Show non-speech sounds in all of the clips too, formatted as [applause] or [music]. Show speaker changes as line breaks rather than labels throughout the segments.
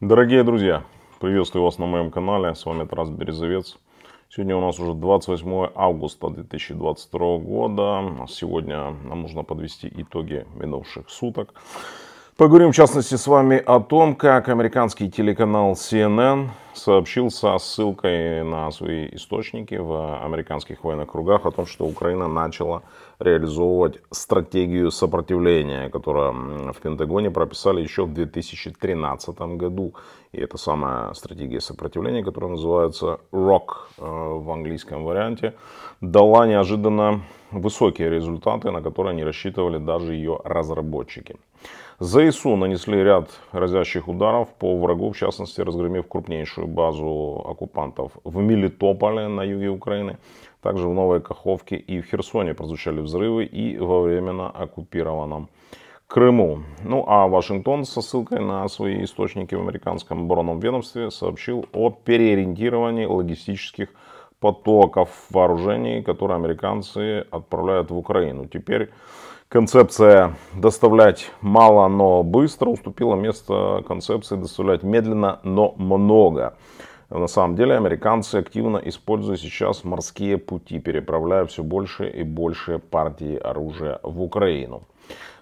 Дорогие друзья, приветствую вас на моем канале, с вами Тарас Березовец. Сегодня у нас уже 28 августа 2022 года. Сегодня нам нужно подвести итоги минувших суток. Поговорим в частности с вами о том, как американский телеканал CNN сообщил со ссылкой на свои источники в американских военных кругах о том, что Украина начала реализовывать стратегию сопротивления, которую в Пентагоне прописали еще в 2013 году. И это самая стратегия сопротивления, которая называется ROC э, в английском варианте, дала неожиданно высокие результаты, на которые не рассчитывали даже ее разработчики. ЗСУ нанесли ряд разящих ударов по врагу, в частности, разгромив крупнейшую базу оккупантов в Мелитополе на юге Украины. Также в Новой Каховке и в Херсоне прозвучали взрывы и во временно оккупированном Крыму. Ну а Вашингтон со ссылкой на свои источники в американском оборонном ведомстве сообщил о переориентировании логистических потоков вооружений, которые американцы отправляют в Украину. Теперь Концепция доставлять мало, но быстро уступила место концепции доставлять медленно, но много. На самом деле американцы активно используют сейчас морские пути, переправляя все больше и больше партии оружия в Украину.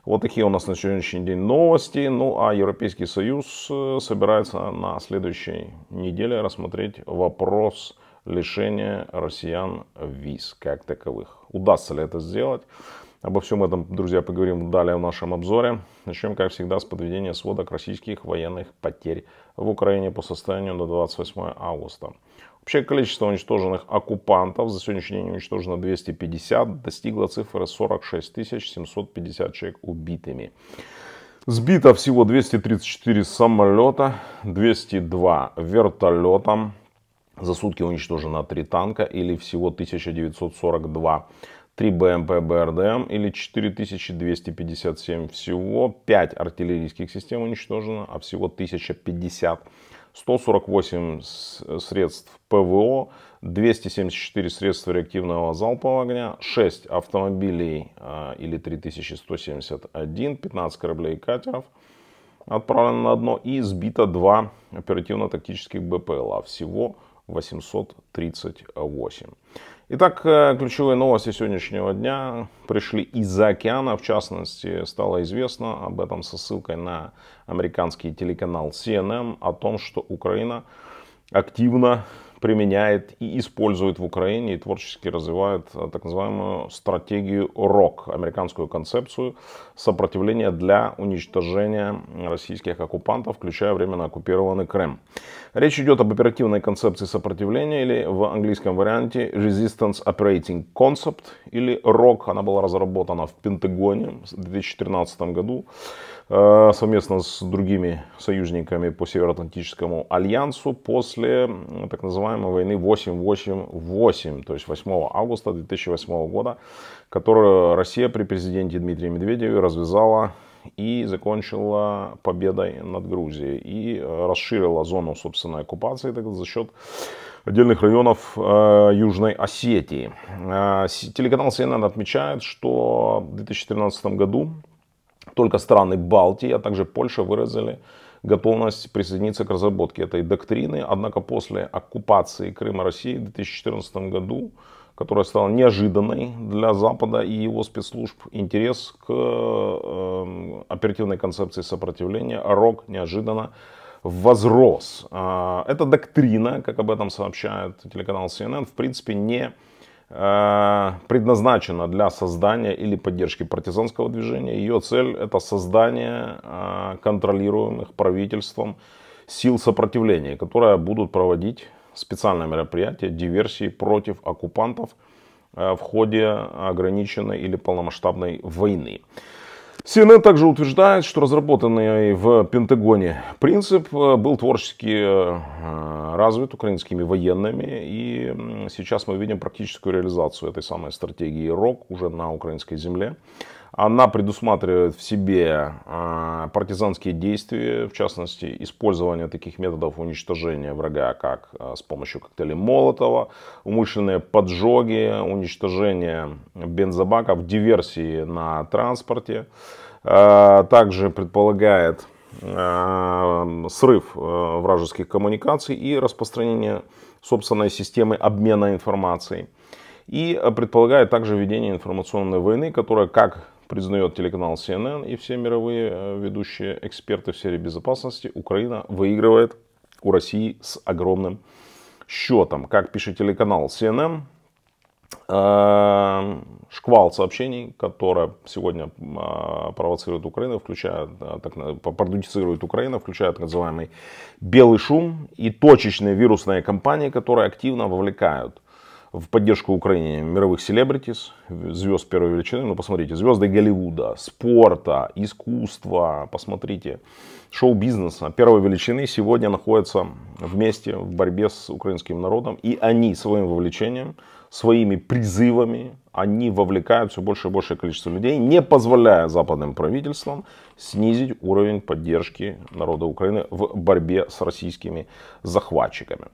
Вот такие у нас на сегодняшний день новости. Ну а Европейский Союз э, собирается на следующей неделе рассмотреть вопрос лишения россиян виз как таковых. Удастся ли это сделать? Обо всем этом, друзья, поговорим далее в нашем обзоре. Начнем, как всегда, с подведения сводок российских военных потерь в Украине по состоянию на 28 августа. Общее количество уничтоженных оккупантов за сегодняшний день уничтожено 250, достигло цифры 46 750 человек убитыми. Сбито всего 234 самолета, 202 вертолета. За сутки уничтожено 3 танка или всего 1942 3 БМП БРДМ или 4257 всего, 5 артиллерийских систем уничтожено, а всего 1050. 148 средств ПВО, 274 средства реактивного залпового огня, 6 автомобилей а, или 3171, 15 кораблей и катеров отправлено на дно и сбито 2 оперативно-тактических БПЛА. Всего 838. Итак, э, ключевые новости сегодняшнего дня пришли из-за океана. В частности, стало известно об этом со ссылкой на американский телеканал CNN о том, что Украина активно применяет и использует в Украине и творчески развивает э, так называемую стратегию РОК, американскую концепцию сопротивления для уничтожения российских оккупантов, включая временно оккупированный Крым. Речь идет об оперативной концепции сопротивления или в английском варианте Resistance Operating Concept или РОК. Она была разработана в Пентагоне в 2013 году э, совместно с другими союзниками по Североатлантическому альянсу после так называемого называемой войны 888, то есть 8 августа 2008 года, которую Россия при президенте Дмитрии Медведеве развязала и закончила победой над Грузией и э, расширила зону собственной оккупации так, за счет отдельных районов э, Южной Осетии. Э, телеканал CNN отмечает, что в 2013 году только страны Балтии, а также Польша выразили готовность присоединиться к разработке этой доктрины. Однако после оккупации Крыма России в 2014 году, которая стала неожиданной для Запада и его спецслужб, интерес к эм, оперативной концепции сопротивления РОК неожиданно возрос. А, эта доктрина, как об этом сообщает телеканал CNN, в принципе не Э, предназначена для создания или поддержки партизанского движения. Ее цель это создание э, контролируемых правительством сил сопротивления, которые будут проводить специальные мероприятия, диверсии против оккупантов э, в ходе ограниченной или полномасштабной войны. CNN также утверждает, что разработанный в Пентагоне принцип э, был творчески э, развит украинскими военными, и сейчас мы видим практическую реализацию этой самой стратегии РОК уже на украинской земле. Она предусматривает в себе а, партизанские действия, в частности, использование таких методов уничтожения врага, как а, с помощью коктейлей Молотова, умышленные поджоги, уничтожение бензобаков, диверсии на транспорте. А, также предполагает срыв вражеских коммуникаций и распространение собственной системы обмена информацией. И предполагает также ведение информационной войны, которая как признает телеканал CNN и все мировые э, ведущие эксперты в сфере безопасности, Украина выигрывает у России с огромным счетом. Как пишет телеканал CNN, э, шквал сообщений, которые сегодня а, провоцирует Украина, включая, э, так, продуцирует Украина, включая так называемый белый шум и точечные вирусные кампании, которые активно вовлекают в поддержку Украины мировых селебритис, звезд первой величины. Ну, посмотрите, звезды Голливуда, спорта, искусства, посмотрите, шоу-бизнеса первой величины сегодня находятся вместе в борьбе с украинским народом. И они своим вовлечением, своими призывами, они вовлекают все больше и большее количество людей, не позволяя западным правительствам снизить уровень поддержки народа Украины в борьбе с российскими захватчиками.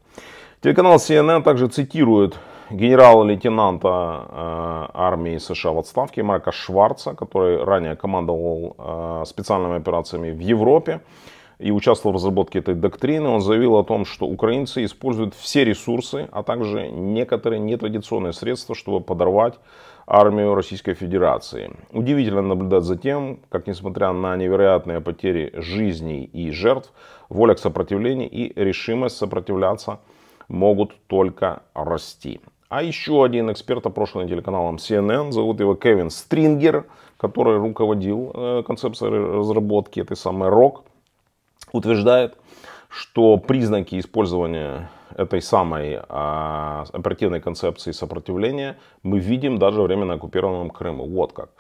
Телеканал CNN также цитирует генерала-лейтенанта э, армии США в отставке Марка Шварца, который ранее командовал э, специальными операциями в Европе и участвовал в разработке этой доктрины, он заявил о том, что украинцы используют все ресурсы, а также некоторые нетрадиционные средства, чтобы подорвать армию Российской Федерации. Удивительно наблюдать за тем, как несмотря на невероятные потери жизней и жертв, воля к сопротивлению и решимость сопротивляться могут только расти. А еще один эксперт, опрошенный телеканалом CNN, зовут его Кевин Стрингер, который руководил э, концепцией разработки этой самой РОК, утверждает, что признаки использования этой самой а, оперативной концепции сопротивления мы видим даже временно оккупированном Крыму. Вот как.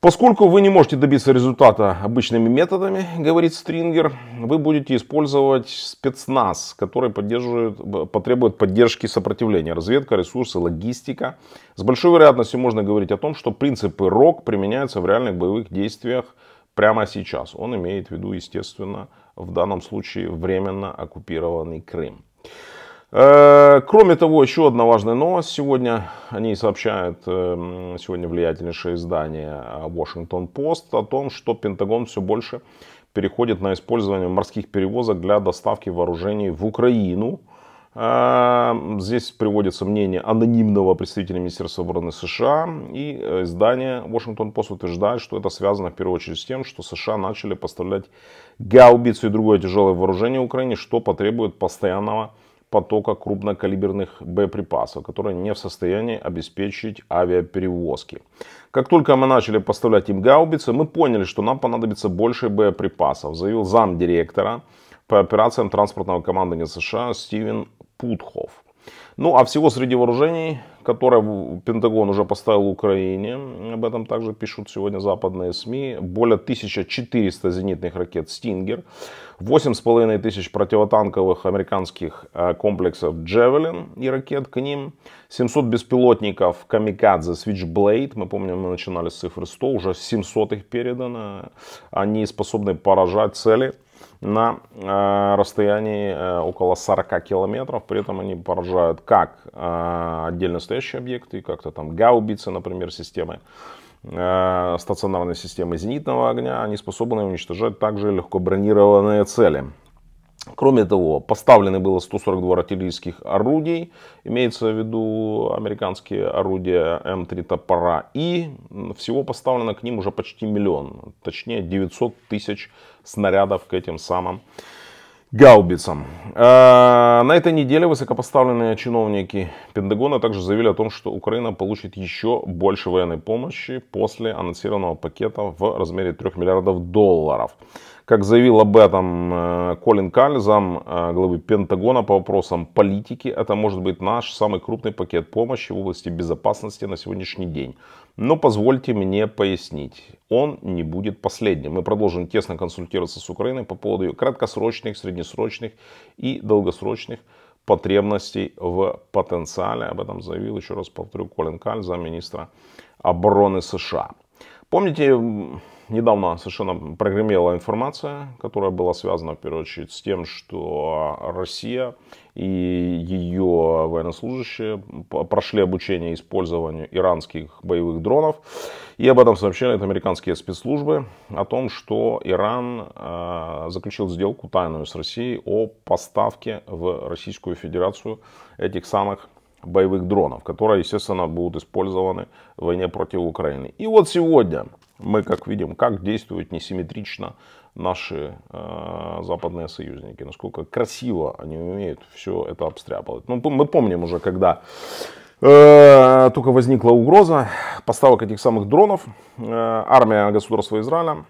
Поскольку вы не можете добиться результата обычными методами, говорит Стрингер, вы будете использовать спецназ, который поддерживает, потребует поддержки сопротивления. Разведка, ресурсы, логистика. С большой вероятностью можно говорить о том, что принципы РОК применяются в реальных боевых действиях прямо сейчас. Он имеет в виду, естественно, в данном случае временно оккупированный Крым. Э, кроме того, еще одна важная новость сегодня. Они сообщают, э, сегодня влиятельнейшее издание э, Washington Post о том, что Пентагон все больше переходит на использование морских перевозок для доставки вооружений в Украину. Здесь приводится мнение анонимного представителя Министерства обороны США. И издание Washington Post утверждает, что это связано в первую очередь с тем, что США начали поставлять гаубицы и другое тяжелое вооружение Украине, что потребует постоянного потока крупнокалиберных боеприпасов, которые не в состоянии обеспечить авиаперевозки. Как только мы начали поставлять им гаубицы, мы поняли, что нам понадобится больше боеприпасов, заявил замдиректора по операциям транспортного командования США Стивен Путхов. Ну, а всего среди вооружений, которые Пентагон уже поставил Украине, об этом также пишут сегодня западные СМИ, более 1400 зенитных ракет «Стингер», 8,5 тысяч противотанковых американских э, комплексов «Джевелин» и ракет к ним, 700 беспилотников «Камикадзе» «Свитчблейд», мы помним, мы начинали с цифры 100, уже 700 их передано, они способны поражать цели – на э, расстоянии э, около 40 километров. При этом они поражают как э, отдельно стоящие объекты, как-то там гаубицы, например, системы стационарной системы зенитного огня, они способны уничтожать также легко бронированные цели. Кроме того, поставлены было 142 артиллерийских орудий, имеется в виду американские орудия М3 «Топора», и всего поставлено к ним уже почти миллион, точнее 900 тысяч снарядов к этим самым гаубицам. А, на этой неделе высокопоставленные чиновники Пентагона также заявили о том, что Украина получит еще больше военной помощи после анонсированного пакета в размере 3 миллиардов долларов. Как заявил об этом э, Колин Кальзам, э, главы Пентагона по вопросам политики, это может быть наш самый крупный пакет помощи в области безопасности на сегодняшний день. Но позвольте мне пояснить, он не будет последним. Мы продолжим тесно консультироваться с Украиной по поводу ее краткосрочных, среднесрочных и долгосрочных потребностей в потенциале. Об этом заявил, еще раз повторю, Колин Каль, замминистра обороны США. Помните, недавно совершенно прогремела информация, которая была связана, в первую очередь, с тем, что Россия и ее военнослужащие прошли обучение использованию иранских боевых дронов. И об этом сообщают американские спецслужбы, о том, что Иран э, заключил сделку тайную с Россией о поставке в Российскую Федерацию этих самых боевых дронов, которые, естественно, будут использованы в войне против Украины. И вот сегодня мы, как видим, как действует несимметрично наши э, западные союзники, насколько красиво они умеют все это обстряпывать. Ну, мы помним уже, когда э, только возникла угроза поставок этих самых дронов, э, армия государства Израиля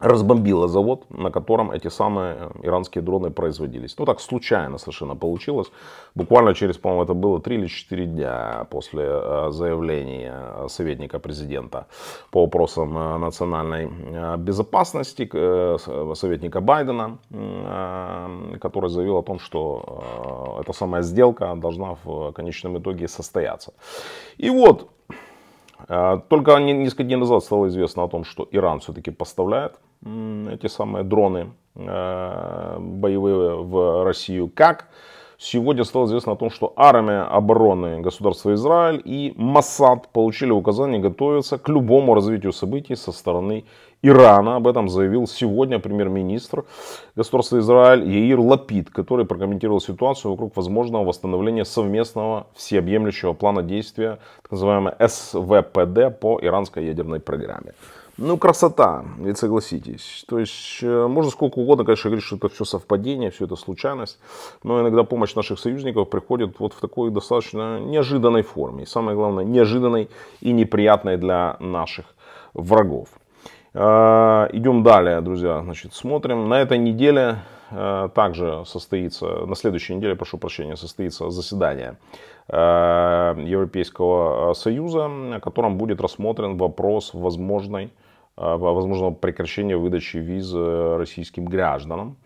разбомбила завод, на котором эти самые э, иранские дроны производились. Ну так случайно совершенно получилось. Буквально через, по-моему, это было 3 или 4 дня после э, заявления э, советника президента по вопросам национальной безопасности, советника Байдена, который заявил о том, что эта самая сделка должна в конечном итоге состояться. И вот а, только несколько дней назад стало известно о том, что Иран все-таки поставляет эти самые дроны а, боевые в Россию. Как? Сегодня стало известно о том, что армия обороны государства Израиль и Масад получили указание готовиться к любому развитию событий со стороны Ирана. Об этом заявил сегодня премьер-министр государства Израиль Яир Лапид, который прокомментировал ситуацию вокруг возможного восстановления совместного всеобъемлющего плана действия, так называемого СВПД по иранской ядерной программе. Ну, красота, ведь согласитесь. То есть, э, можно сколько угодно, конечно, говорить, что это все совпадение, все это случайность, но иногда помощь наших союзников приходит вот в такой достаточно неожиданной форме. И самое главное, неожиданной и неприятной для наших врагов. Э, Идем далее, друзья, значит, смотрим. На этой неделе э, также состоится, на следующей неделе, прошу прощения, состоится заседание Европейского Союза, на котором будет рассмотрен вопрос возможной а, возможного прекращения выдачи виз э, российским гражданам.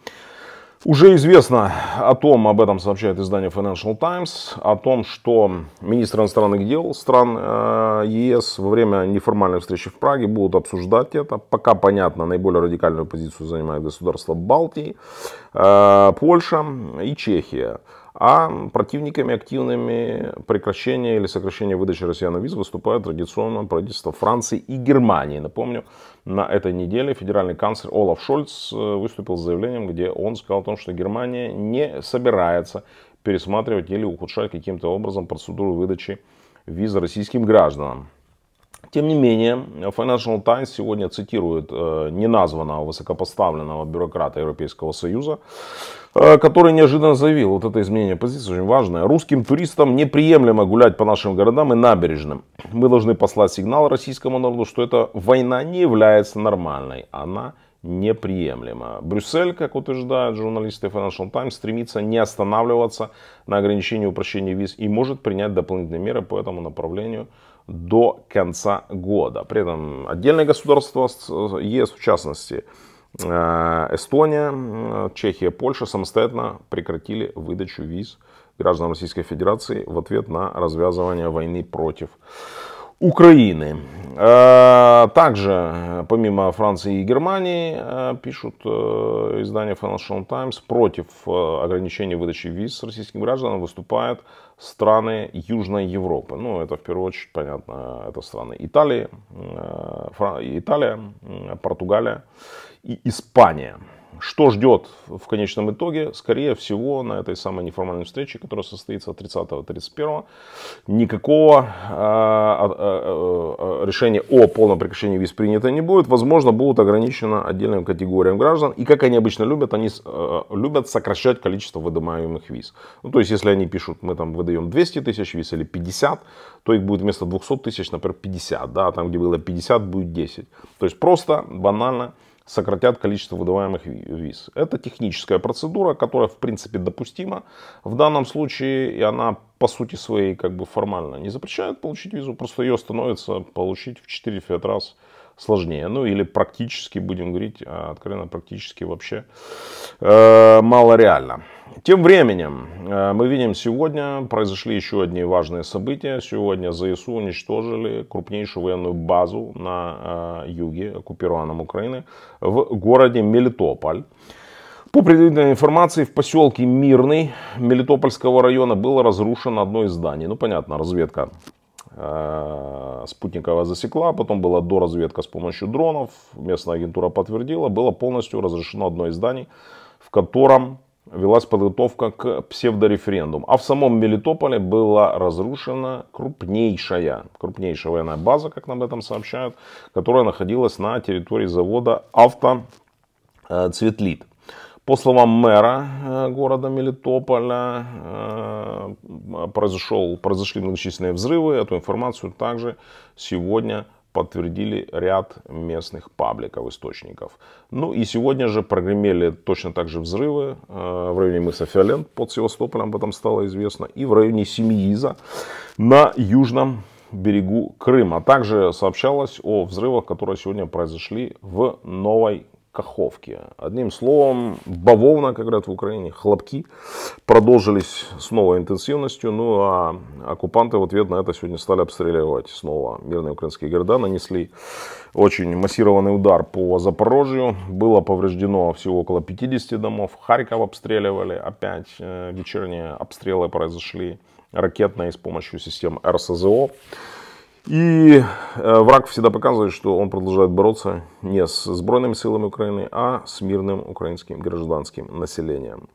Уже известно о том, об этом сообщает издание Financial Times, о том, что министр иностранных дел стран э, ЕС во время неформальной встречи в Праге будут обсуждать это. Пока понятно, наиболее радикальную позицию занимают государства Балтии, э, Польша и Чехия. А противниками активными прекращения или сокращения выдачи россиянам виз выступают традиционно правительства Франции и Германии. Напомню, на этой неделе федеральный канцлер Олаф Шольц э, выступил с заявлением, где он сказал о том, что Германия не собирается пересматривать или ухудшать каким-то образом процедуру выдачи виз российским гражданам. Тем не менее, Financial Times сегодня цитирует э, неназванного высокопоставленного бюрократа Европейского Союза, э, который неожиданно заявил, вот это изменение позиции очень важное, русским туристам неприемлемо гулять по нашим городам и набережным. Мы должны послать сигнал российскому народу, что эта война не является нормальной, она неприемлема. Брюссель, как утверждают журналисты Financial Times, стремится не останавливаться на ограничении упрощения виз и может принять дополнительные меры по этому направлению до конца года. При этом отдельные государства ЕС, э, в частности, э, Эстония, Чехия, Польша самостоятельно прекратили выдачу виз гражданам Российской Федерации в ответ на развязывание войны против Украины. А, также, помимо Франции и Германии, а, пишут э, издание Financial Times, против э, ограничения выдачи виз российским гражданам выступают страны Южной Европы. Ну, это в первую очередь, понятно, это страны Италии, э, Фран... Италия, Португалия и Испания. Что ждет в конечном итоге? Скорее всего, на этой самой неформальной встрече, которая состоится 30-31, никакого э, э, решения о полном прекращении виз принято не будет. Возможно, будут ограничены отдельным категориям граждан. И как они обычно любят, они э, любят сокращать количество выдаваемых виз. Ну, то есть, если они пишут, мы там выдаем 200 тысяч виз или 50, то их будет вместо 200 тысяч, например, 50. Да? Там, где было 50, будет 10. То есть, просто банально сократят количество выдаваемых виз. Это техническая процедура, которая в принципе допустима в данном случае, и она по сути своей как бы формально не запрещает получить визу, просто ее становится получить в 4-5 раз сложнее. Ну или практически, будем говорить а, откровенно, практически вообще э, мало реально. Тем временем, э, мы видим сегодня, произошли еще одни важные события. Сегодня ЗСУ уничтожили крупнейшую военную базу на э, юге, оккупированном Украины, в городе Мелитополь. По предварительной информации, в поселке Мирный Мелитопольского района было разрушено одно из зданий. Ну, понятно, разведка Э, спутниковая засекла, потом была доразведка с помощью дронов, местная агентура подтвердила, было полностью разрешено одно из зданий, в котором велась подготовка к псевдореферендуму. А в самом Мелитополе была разрушена крупнейшая, крупнейшая военная база, как нам об этом сообщают, которая находилась на территории завода «Автоцветлит». Э, по словам мэра э, города Мелитополя, э, произошел, произошли многочисленные взрывы. Эту информацию также сегодня подтвердили ряд местных пабликов, источников. Ну и сегодня же прогремели точно так же взрывы э, в районе мыса Фиолент под Севастополем, об этом стало известно, и в районе Семииза на южном берегу Крыма. Также сообщалось о взрывах, которые сегодня произошли в Новой каховки. Одним словом, бавовна, как говорят в Украине, хлопки продолжились с новой интенсивностью. Ну а оккупанты в ответ на это сегодня стали обстреливать снова мирные украинские города. Нанесли очень массированный удар по Запорожью. Было повреждено всего около 50 домов. Харьков обстреливали. Опять э, вечерние обстрелы произошли ракетные с помощью систем РСЗО. И э, враг всегда показывает, что он продолжает бороться не с сбройными силами Украины, а с мирным украинским гражданским населением.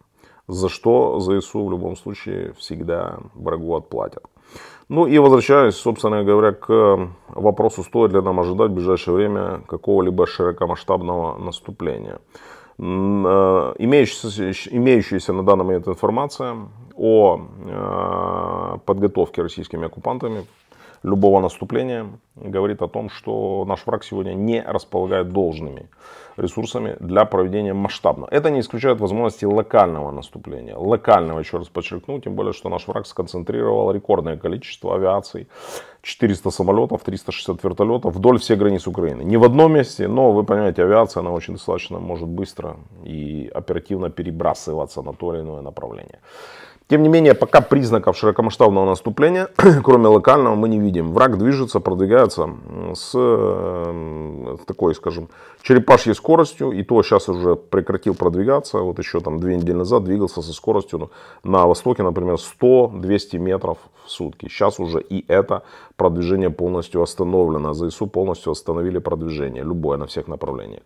За что ЗСУ в любом случае всегда врагу отплатят. Ну и возвращаясь, собственно говоря, к вопросу, стоит ли нам ожидать в ближайшее время какого-либо широкомасштабного наступления. Э, имеющаяся, имеющаяся на данный момент информация о э, подготовке российскими оккупантами любого наступления говорит о том, что наш враг сегодня не располагает должными ресурсами для проведения масштабного. Это не исключает возможности локального наступления. Локального, еще раз подчеркну, тем более, что наш враг сконцентрировал рекордное количество авиаций, 400 самолетов, 360 вертолетов вдоль всей границ Украины. Не в одном месте, но вы понимаете, авиация, она очень достаточно может быстро и оперативно перебрасываться на то или иное направление. Тем не менее, пока признаков широкомасштабного наступления, [clears throat] кроме локального, мы не видим. Враг движется, продвигается э, с такой, скажем, черепашьей скоростью. И то сейчас уже прекратил продвигаться. Вот еще там две недели назад двигался со скоростью ну, на востоке, например, 100-200 метров в сутки. Сейчас уже и это продвижение полностью остановлено. А ЗСУ полностью остановили продвижение, любое на всех направлениях.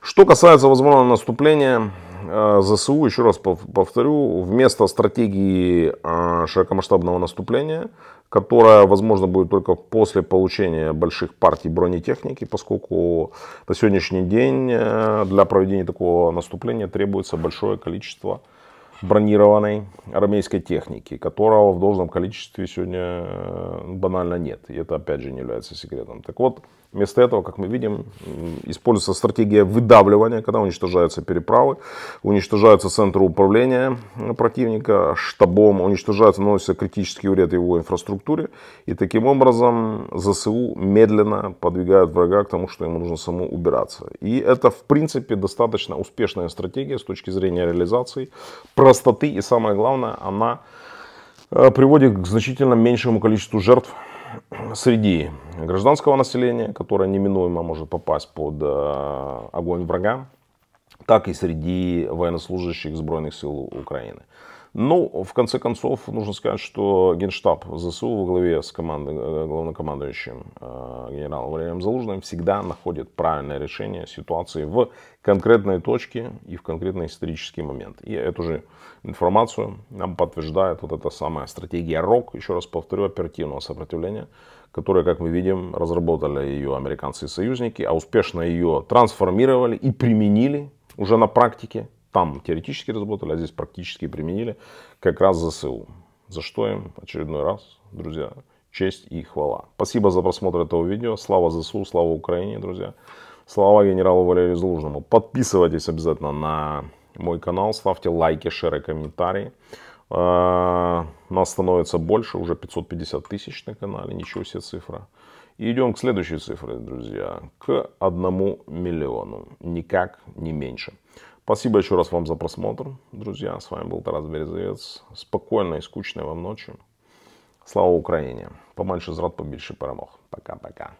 Что касается возможного наступления Э, ЗСУ, еще раз повторю, вместо стратегии э, широкомасштабного наступления, которая, возможно, будет только после получения больших партий бронетехники, поскольку на сегодняшний день э, для проведения такого наступления требуется большое количество бронированной армейской техники, которого в должном количестве сегодня банально нет. И это, опять же, не является секретом. Так вот, Вместо этого, как мы видим, используется стратегия выдавливания, когда уничтожаются переправы, уничтожаются центры управления э, противника, штабом, уничтожаются, наносятся критический уред его инфраструктуре. И таким образом ЗСУ медленно подвигает врага к тому, что ему нужно саму убираться. И это, в принципе, достаточно успешная стратегия с точки зрения реализации, простоты и, самое главное, она э, приводит к значительно меньшему количеству жертв среди гражданского населения, которое неминуемо может попасть под э, огонь врага, так и среди военнослужащих сбройных сил Украины. Ну, в конце концов, нужно сказать, что Генштаб ЗСУ во главе с командой, э, главнокомандующим э, генералом Валерием Залужным всегда находит правильное решение ситуации в конкретной точке и в конкретный исторический момент. И эту же информацию нам подтверждает вот эта самая стратегия РОК, еще раз повторю, оперативного сопротивления, которая, как мы видим, разработали ее американцы и союзники, а успешно ее трансформировали и применили уже на практике там теоретически разработали, а здесь практически применили, как раз ЗСУ. За что им очередной раз, друзья, честь и хвала. Спасибо за просмотр этого видео. Слава ЗСУ, слава Украине, друзья. Слава генералу Валерию Залужному. Подписывайтесь обязательно на мой канал, ставьте лайки, шеры, комментарии. А, нас становится больше, уже 550 тысяч на канале, ничего себе цифра. И идем к следующей цифре, друзья, к одному миллиону, никак не меньше. Спасибо еще раз вам за просмотр, друзья. С вами был Тарас Березовец. Спокойной и скучной вам ночи. Слава Украине! Поменше зрад, побольше перемог. Пока-пока.